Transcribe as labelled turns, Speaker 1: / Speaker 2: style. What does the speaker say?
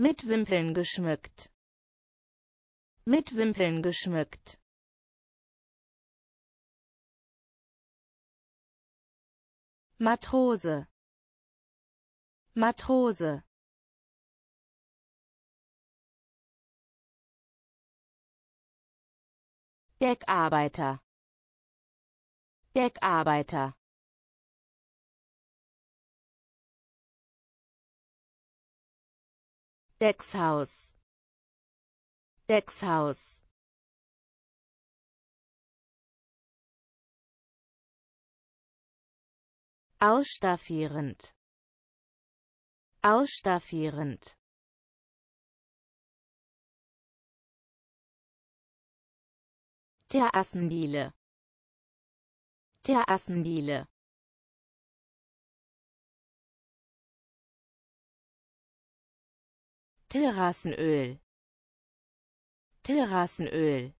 Speaker 1: mit Wimpeln geschmückt mit Wimpeln geschmückt Matrose Matrose Deckarbeiter Deckarbeiter Deckshaus Deckshaus Ausstaffierend Ausstaffierend Terrassendiele Terrassendiele Terrassenöl Terrassenöl